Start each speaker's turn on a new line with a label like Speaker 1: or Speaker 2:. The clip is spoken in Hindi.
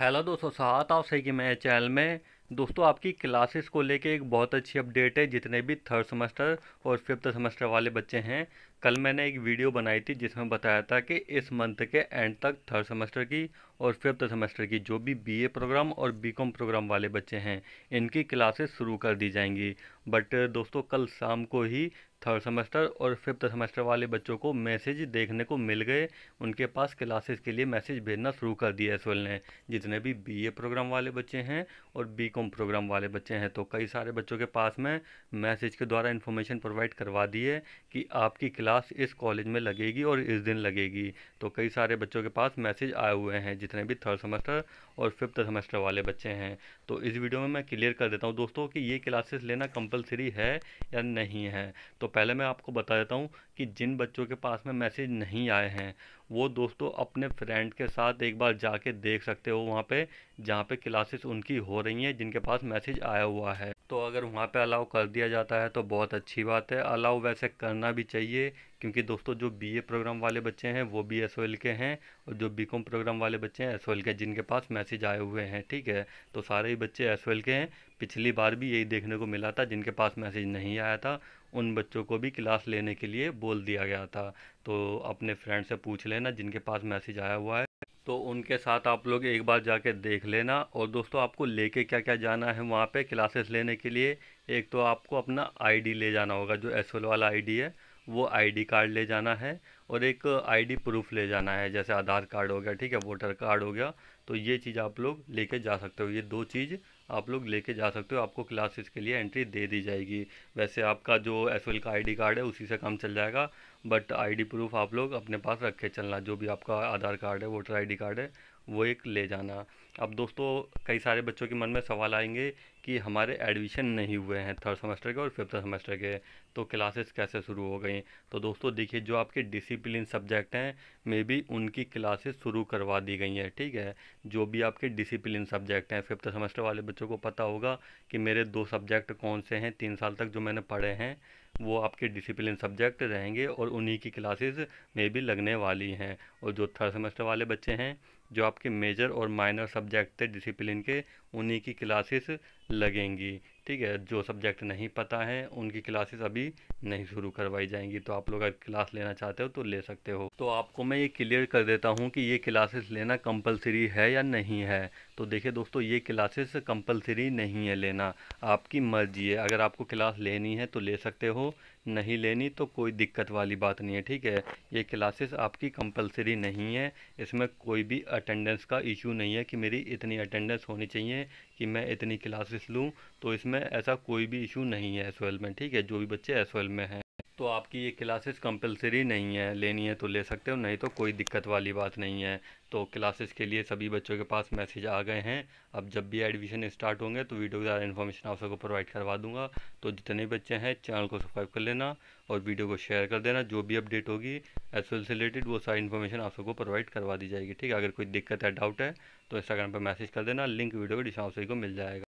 Speaker 1: हेलो दोस्तों साथ आप सही कि मेरे चैनल में दोस्तों आपकी क्लासेस को लेके एक बहुत अच्छी अपडेट है जितने भी थर्ड सेमेस्टर और फिफ्थ सेमेस्टर वाले बच्चे हैं कल मैंने एक वीडियो बनाई थी जिसमें बताया था कि इस मंथ के एंड तक थर्ड सेमेस्टर की और फिफ्थ सेमेस्टर की जो भी बीए प्रोग्राम और बीकॉम प्रोग्राम वाले बच्चे हैं इनकी क्लासेस शुरू कर दी जाएंगी बट दोस्तों कल शाम को ही थर्ड सेमेस्टर और फिफ्थ सेमेस्टर वाले बच्चों को मैसेज देखने को मिल गए उनके पास क्लासेस के लिए मैसेज भेजना शुरू कर दिया एस ने जितने भी बीए प्रोग्राम वाले बच्चे हैं और बीकॉम प्रोग्राम वाले बच्चे हैं तो कई सारे बच्चों के पास में मैसेज के द्वारा इन्फॉर्मेशन प्रोवाइड करवा दी है कि आपकी क्लास इस कॉलेज में लगेगी और इस दिन लगेगी तो कई सारे बच्चों के पास मैसेज आए हुए हैं जितने भी थर्ड सेमेस्टर और फिफ्थ सेमेस्टर वाले बच्चे हैं तो इस वीडियो में मैं क्लियर कर देता हूँ दोस्तों कि ये क्लासेस लेना कंपलसरी है या नहीं है तो पहले मैं आपको बता देता हूँ कि जिन बच्चों के पास में मैसेज नहीं आए हैं वो दोस्तों अपने फ्रेंड के साथ एक बार जाके देख सकते हो वहाँ पे जहाँ पे क्लासेस उनकी हो रही हैं जिनके पास मैसेज आया हुआ है तो अगर वहाँ पे अलाउ कर दिया जाता है तो बहुत अच्छी बात है अलाउ वैसे करना भी चाहिए क्योंकि दोस्तों जो बीए प्रोग्राम वाले बच्चे हैं वो भी एस के हैं और जो बी प्रोग्राम वाले बच्चे हैं एस के जिनके पास मैसेज आए हुए हैं ठीक है तो सारे ही बच्चे एस के हैं पिछली बार भी यही देखने को मिला था जिनके पास मैसेज नहीं आया था उन बच्चों को भी क्लास लेने के लिए बोल दिया गया था तो अपने फ्रेंड से पूछ लेना जिनके पास मैसेज आया हुआ है तो उनके साथ आप लोग एक बार जाके देख लेना और दोस्तों आपको लेके क्या क्या जाना है वहाँ पे क्लासेस लेने के लिए एक तो आपको अपना आईडी ले जाना होगा जो एस वाला आईडी है वो आईडी कार्ड ले जाना है और एक आईडी प्रूफ ले जाना है जैसे आधार कार्ड हो गया ठीक है वोटर कार्ड हो गया तो ये चीज़ आप लोग लेके जा सकते हो ये दो चीज़ आप लोग लेके जा सकते हो आपको क्लासेस के लिए एंट्री दे दी जाएगी वैसे आपका जो एस का आईडी कार्ड है उसी से काम चल जाएगा बट आईडी प्रूफ आप लोग अपने पास रख के चलना जो भी आपका आधार कार्ड है वोटर आईडी कार्ड है वो एक ले जाना अब दोस्तों कई सारे बच्चों के मन में सवाल आएंगे कि हमारे एडमिशन नहीं हुए हैं थर्ड सेमेस्टर के और फिफ्थ सेमेस्टर के तो क्लासेस कैसे शुरू हो गई तो दोस्तों देखिए जो आपके डिसिप्लिन सब्जेक्ट हैं मे बी उनकी क्लासेस शुरू करवा दी गई हैं ठीक है जो भी आपके डिसिप्लिन सब्जेक्ट हैं फिफ्थ सेमेस्टर वाले बच्चों को पता होगा कि मेरे दो सब्जेक्ट कौन से हैं तीन साल तक जो मैंने पढ़े हैं वो आपके डिसिप्लिन सब्जेक्ट रहेंगे और उन्हीं की क्लासेस में भी लगने वाली हैं और जो थर्ड सेमेस्टर वाले बच्चे हैं जो आपके मेजर और माइनर सब्जेक्ट थे डिसिप्लिन के उन्हीं की क्लासेस लगेंगी ठीक है जो सब्जेक्ट नहीं पता है उनकी क्लासेस अभी नहीं शुरू करवाई जाएंगी तो आप लोग अगर क्लास लेना चाहते हो तो ले सकते हो तो आपको मैं ये क्लियर कर देता हूँ कि ये क्लासेस लेना कंपलसरी है या नहीं है तो देखिए दोस्तों ये क्लासेस कंपलसरी नहीं है लेना आपकी मर्जी है अगर आपको क्लास लेनी है तो ले सकते हो नहीं लेनी तो कोई दिक्कत वाली बात नहीं है ठीक है ये क्लासेस आपकी कंपलसरी नहीं है इसमें कोई भी अटेंडेंस का इशू नहीं है कि मेरी इतनी अटेंडेंस होनी चाहिए में कि मैं इतनी क्लासेस लूँ तो इसमें ऐसा कोई भी इशू नहीं है एस में ठीक है जो भी बच्चे एस में हैं तो आपकी ये क्लासेस कंपलसरी नहीं है लेनी है तो ले सकते हो नहीं तो कोई दिक्कत वाली बात नहीं है तो क्लासेस के लिए सभी बच्चों के पास मैसेज आ गए हैं अब जब भी एडमिशन स्टार्ट होंगे तो वीडियो के द्वारा इन्फॉर्मेशन आप सबको प्रोवाइड करवा दूंगा तो जितने बच्चे हैं चैनल को सब्सक्राइब कर लेना और वीडियो को शेयर कर देना जो भी अपडेट होगी एस से रिलेटेड वो सारी इन्फॉर्मेशन आप सबको प्रोवाइड करवा दी जाएगी ठीक है अगर कोई दिक्कत है डाउट है तो इंस्टाग्राम पर मैसेज कर देना लिंक वीडियो के डिस्क्रिप्शन को मिल जाएगा